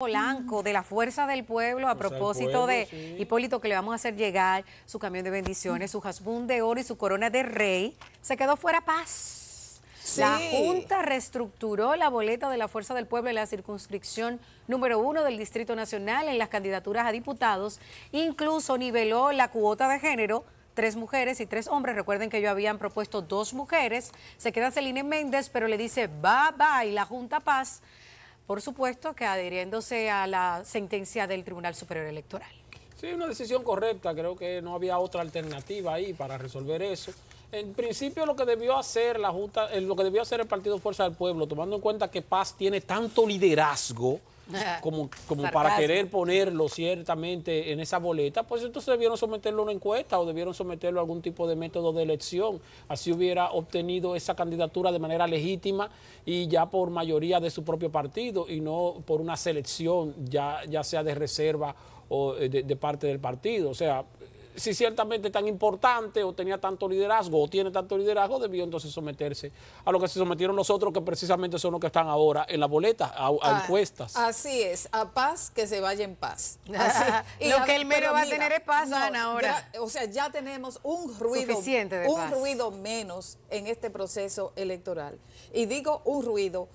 Polanco de la Fuerza del Pueblo a propósito de Hipólito que le vamos a hacer llegar su camión de bendiciones, su jazmún de oro y su corona de rey, se quedó fuera paz. La Junta reestructuró la boleta de la Fuerza del Pueblo en la circunscripción número uno del Distrito Nacional en las candidaturas a diputados, incluso niveló la cuota de género tres mujeres y tres hombres. Recuerden que yo habían propuesto dos mujeres. Se queda Celine Méndez, pero le dice bye bye la Junta Paz por supuesto que adhiriéndose a la sentencia del Tribunal Superior Electoral. Sí, una decisión correcta, creo que no había otra alternativa ahí para resolver eso. En principio lo que debió hacer la Junta, eh, lo que debió hacer el Partido Fuerza del Pueblo, tomando en cuenta que Paz tiene tanto liderazgo como, para querer ponerlo ciertamente en esa boleta, pues entonces debieron someterlo a una encuesta o debieron someterlo a algún tipo de método de elección. Así hubiera obtenido esa candidatura de manera legítima y ya por mayoría de su propio partido y no por una selección ya, ya sea de reserva o eh, de, de parte del partido. O sea, si ciertamente tan importante o tenía tanto liderazgo o tiene tanto liderazgo, debió entonces someterse a lo que se sometieron nosotros que precisamente son los que están ahora en la boleta, a, ah, encuestas. así es, a paz que se vaya en paz. y lo que el mero va a tener es paz, ahora. o sea, ya tenemos un ruido, un ruido menos en este proceso electoral. Y digo un ruido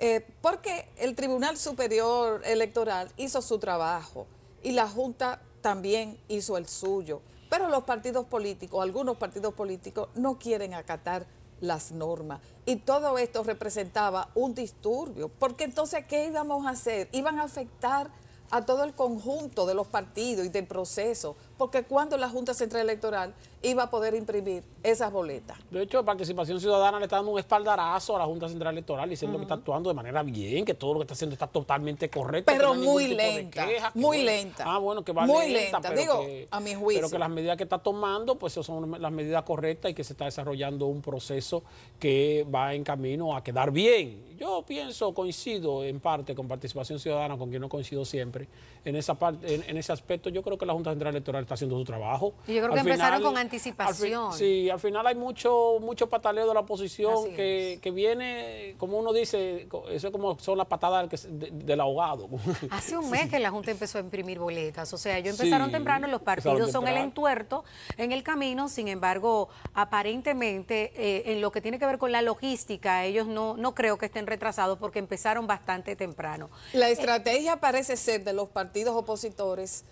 eh, porque el Tribunal Superior Electoral hizo su trabajo y la Junta también hizo el suyo. Pero los partidos políticos, algunos partidos políticos, no quieren acatar las normas. Y todo esto representaba un disturbio, porque entonces, ¿qué íbamos a hacer? Iban a afectar a todo el conjunto de los partidos y del proceso porque cuando la Junta Central Electoral iba a poder imprimir esas boletas. De hecho, Participación Ciudadana le está dando un espaldarazo a la Junta Central Electoral diciendo que está actuando de manera bien, que todo lo que está haciendo está totalmente correcto. Pero muy lenta, muy lenta. Ah, bueno, que va muy lenta, digo, a mi juicio. Pero que las medidas que está tomando, pues son las medidas correctas y que se está desarrollando un proceso que va en camino a quedar bien. Yo pienso, coincido en parte con Participación Ciudadana, con quien no coincido siempre, en, esa parte, en, ese aspecto, yo creo que la Junta Central Electoral está haciendo su trabajo. Y yo creo que empezaron con anticipación. sí, al final hay mucho, mucho pataleo de la oposición que, viene, como uno dice, eso es como son las patadas del, ahogado. Hace un mes que la Junta empezó a imprimir boletas, o sea, ellos empezaron temprano, los partidos son el entuerto en el camino, sin embargo, aparentemente, eh, en lo que tiene que ver con la logística, ellos no, no creo que estén retrasados porque empezaron bastante temprano. La estrategia parece ser de los partidos opositores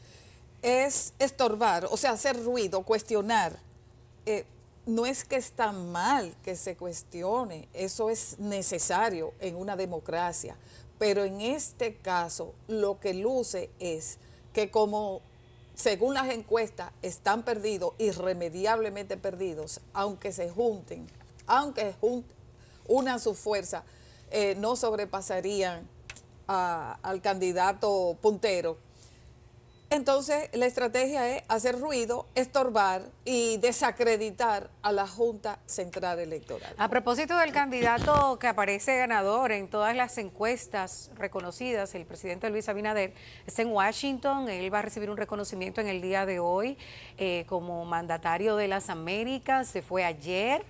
es estorbar, o sea, hacer ruido, cuestionar. Eh, no es que está mal que se cuestione, eso es necesario en una democracia, pero en este caso lo que luce es que como según las encuestas están perdidos, irremediablemente perdidos, aunque se junten, aunque jun unan su fuerza, eh, no sobrepasarían al candidato puntero. Entonces, la estrategia es hacer ruido, estorbar y desacreditar a la Junta Central Electoral. A propósito del candidato que aparece ganador en todas las encuestas reconocidas, el presidente Luis Abinader está en Washington, él va a recibir un reconocimiento en el día de hoy eh, como mandatario de las Américas, se fue ayer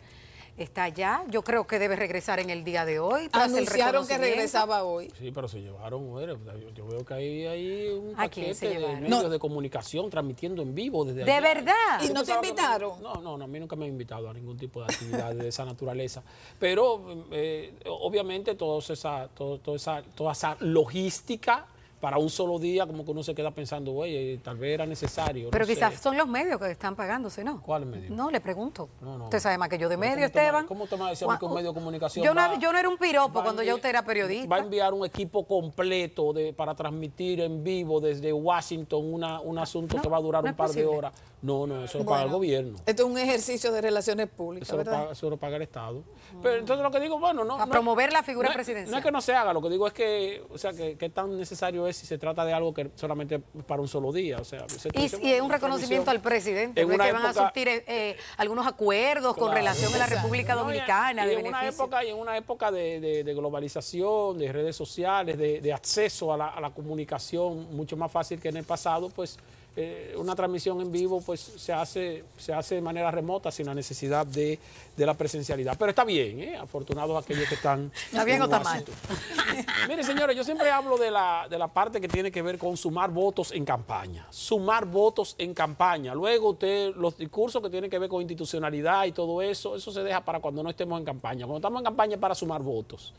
está allá. Yo creo que debe regresar en el día de hoy. Tras Anunciaron que regresaba hoy. Sí, pero se llevaron, mujeres. Yo, veo que hay, ahí un paquete de medios de comunicación transmitiendo en vivo desde ¿De verdad? ¿Y no te invitaron? No, no, no, a mí nunca me han invitado a ningún tipo de actividad de esa naturaleza. Pero eh, obviamente esa, toda toda esa, toda esa logística para un solo día, como que uno se queda pensando, oye, tal vez era necesario. Pero quizás son los medios que están pagándose, ¿no? ¿Cuál medio? No, le pregunto. Usted sabe más que yo de medio, Esteban. ¿Cómo te más que un medio de comunicación? Yo, no, yo no era un piropo cuando ya usted era periodista. Va a enviar un equipo completo de, para transmitir en vivo desde Washington una, un asunto que va a durar un par de horas. No, no, eso lo paga el gobierno. Esto es un ejercicio de relaciones públicas. Eso, ¿verdad? paga, eso lo paga el Estado. Pero entonces lo que digo, bueno, no. A promover la figura presidencial. no es que no se haga, lo que digo es que, o sea, que, tan necesario es si se trata de algo que solamente para un solo día. O sea, y, es un reconocimiento al presidente, en van a surtir eh, eh, algunos acuerdos con relación a la República Dominicana. en, una época, y en una época de, globalización, de redes sociales, de, acceso a la comunicación mucho más fácil que en el pasado, pues eh, una transmisión en vivo pues se hace, se hace de manera remota sin la necesidad de, la presencialidad. Pero está bien, ¿eh? afortunados aquellos que están... Está bien o está mal. Mire, señores, yo siempre hablo de la, de la parte que tiene que ver con sumar votos en campaña. Sumar votos en campaña. Luego usted, los discursos que tienen que ver con institucionalidad y todo eso, eso se deja para cuando no estemos en campaña. Cuando estamos en campaña para sumar votos.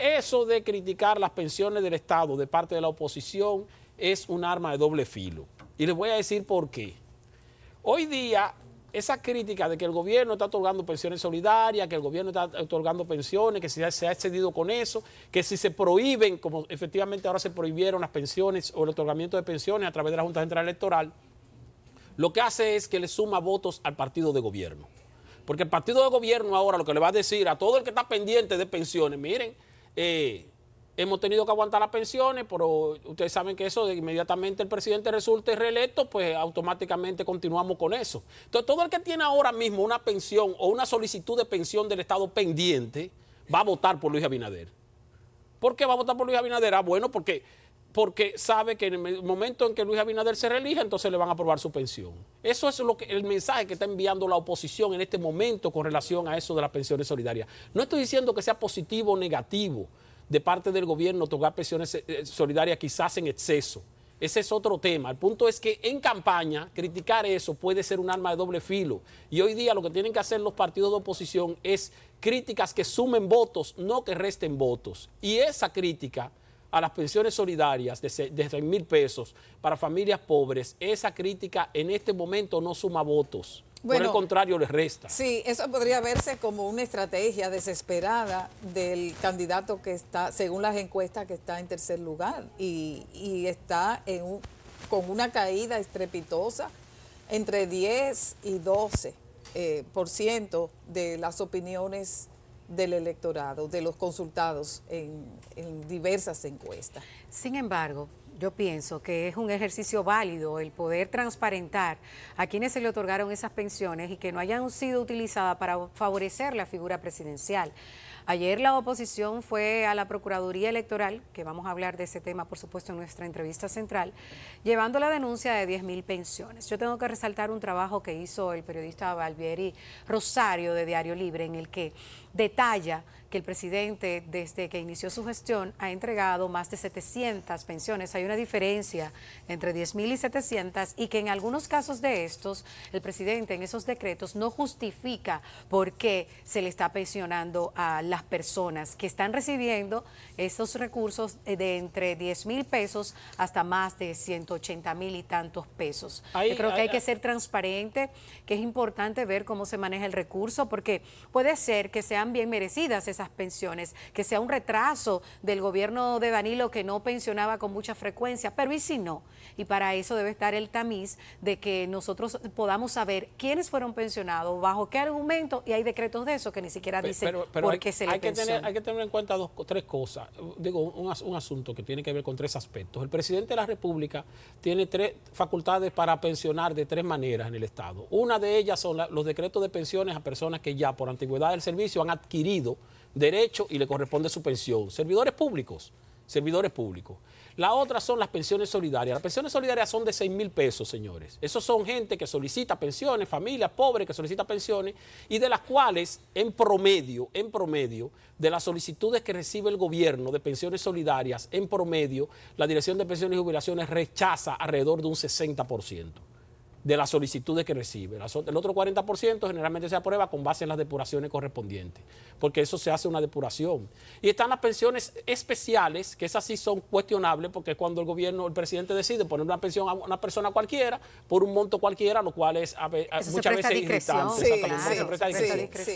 Eso de criticar las pensiones del Estado de parte de la oposición es un arma de doble filo. Y les voy a decir por qué. Hoy día, esa crítica de que el gobierno está otorgando pensiones solidarias, que el gobierno está otorgando pensiones, que se ha excedido con eso, que si se prohíben, como efectivamente ahora se prohibieron las pensiones o el otorgamiento de pensiones a través de la Junta Central Electoral, lo que hace es que le suma votos al partido de gobierno. Porque el partido de gobierno ahora lo que le va a decir a todo el que está pendiente de pensiones, miren, eh, hemos tenido que aguantar las pensiones, pero ustedes saben que eso de inmediatamente el presidente resulte reelecto, pues automáticamente continuamos con eso. Entonces, todo el que tiene ahora mismo una pensión o una solicitud de pensión del Estado pendiente va a votar por Luis Abinader. ¿Por qué va a votar por Luis Abinader? Ah, bueno, porque, porque sabe que en el momento en que Luis Abinader se reelija, entonces le van a aprobar su pensión. Eso es lo que, el mensaje que está enviando la oposición en este momento con relación a eso de las pensiones solidarias. No estoy diciendo que sea positivo o negativo de parte del gobierno tocar pensiones eh, eh, solidarias quizás en exceso. Ese es otro tema. El punto es que en campaña criticar eso puede ser un arma de doble filo. Y hoy día lo que tienen que hacer los partidos de oposición es críticas que sumen votos, no que resten votos. Y esa crítica a las pensiones solidarias de 3 mil pesos para familias pobres, esa crítica en este momento no suma votos. Bueno, Por contrario, le resta. Sí, eso podría verse como una estrategia desesperada del candidato que está, según las encuestas, que está en tercer lugar y, está en con una caída estrepitosa entre 10 y 12 eh, por ciento de las opiniones del electorado, de los consultados en, en diversas encuestas. Sin embargo, yo pienso que es un ejercicio válido el poder transparentar a quienes se le otorgaron esas pensiones y que no hayan sido utilizadas para favorecer la figura presidencial. Ayer la oposición fue a la Procuraduría Electoral, que vamos a hablar de ese tema, por supuesto, en nuestra entrevista central, llevando la denuncia de 10 mil pensiones. Yo tengo que resaltar un trabajo que hizo el periodista Valvieri Rosario de Diario Libre, en el que detalla que el presidente, desde que inició su gestión, ha entregado más de 700 pensiones. Hay una diferencia entre 10 mil y 700 y que en algunos casos de estos, el presidente en esos decretos no justifica por qué se le está pensionando a las personas que están recibiendo esos recursos de entre 10 mil pesos hasta más de 180 mil y tantos pesos. Yo creo que hay que ser transparente, que es importante ver cómo se maneja el recurso, porque puede ser que sean bien merecidas esas pensiones, que sea un retraso del gobierno de Danilo que no pensionaba con mucha frecuencia, pero ¿y si no? Y para eso debe estar el tamiz de que nosotros podamos saber quiénes fueron pensionados, bajo qué argumento, y hay decretos de eso que ni siquiera dicen pero, se le hay que, tener, hay que tener en cuenta dos, tres cosas, digo, un, asunto que tiene que ver con tres aspectos. El presidente de la República tiene tres facultades para pensionar de tres maneras en el Estado. Una de ellas son los decretos de pensiones a personas que ya por antigüedad del servicio han adquirido derecho y le corresponde su pensión. Servidores públicos, servidores públicos. La otra son las pensiones solidarias. Las pensiones solidarias son de 6 mil pesos, señores. Esos son gente que solicita pensiones, familias pobres que solicita pensiones y de las cuales en promedio, en promedio, de las solicitudes que recibe el gobierno de pensiones solidarias, en promedio, la Dirección de Pensiones y Jubilaciones rechaza alrededor de un 60% de las solicitudes que recibe. El otro 40% generalmente se aprueba con base en las depuraciones correspondientes, porque eso se hace una depuración. Y están las pensiones especiales, que esas sí son cuestionables, porque cuando el gobierno, el presidente decide poner una pensión a una persona cualquiera, por un monto cualquiera, lo cual es muchas veces irritante.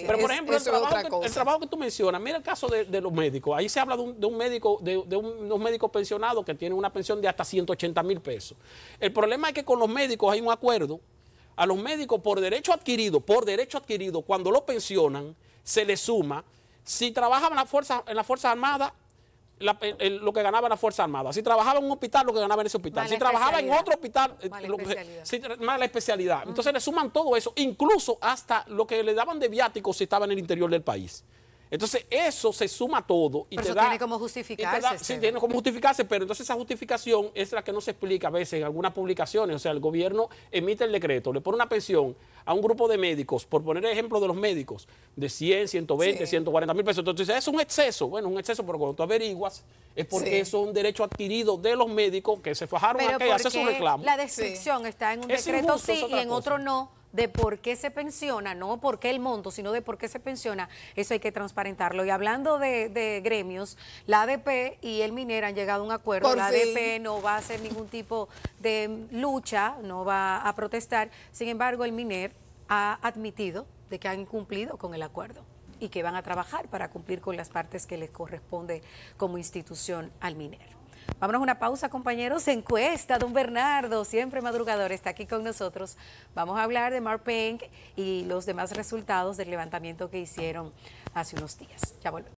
Pero por ejemplo, el, trabajo que, tú mencionas, mira el caso de, los médicos. Ahí se habla de un, médico, de, unos médicos pensionados que tienen una pensión de hasta 180 mil pesos. El problema es que con los médicos hay un acuerdo a los médicos por derecho adquirido, por derecho adquirido, cuando lo pensionan, se les suma, si trabajaba en la fuerza Armada, la, eh, lo que ganaba en la Fuerza Armada. Si trabajaba en un hospital, lo que ganaba en ese hospital. si trabajaba en otro hospital, eh, mala especialidad. Entonces le suman todo eso, incluso hasta lo que le daban de viáticos si estaba en el interior del país. Entonces, eso se suma todo. Y te eso tiene como justificarse. sí, tiene como justificarse, pero entonces esa justificación es la que no se explica a veces en algunas publicaciones. O sea, el gobierno emite el decreto, le pone una pensión a un grupo de médicos, por poner el ejemplo de los médicos, de 100, 120, 140 mil pesos. Entonces, es un exceso. Bueno, un exceso, pero cuando tú averiguas, es porque eso es un derecho adquirido de los médicos que se fajaron a que su reclamo. La descripción está en un decreto sí y en otro no de por qué se pensiona, no por qué el monto, sino de por qué se pensiona, eso hay que transparentarlo. Y hablando de, gremios, la ADP y el Miner han llegado a un acuerdo. la ADP no va a hacer ningún tipo de lucha, no va a protestar. Sin embargo, el Miner ha admitido de que han cumplido con el acuerdo y que van a trabajar para cumplir con las partes que les corresponde como institución al Miner. Vámonos a una pausa, compañeros. Encuesta, don Bernardo, siempre madrugador, está aquí con nosotros. Vamos a hablar de Mark Pink y los demás resultados del levantamiento que hicieron hace unos días. Ya volvemos.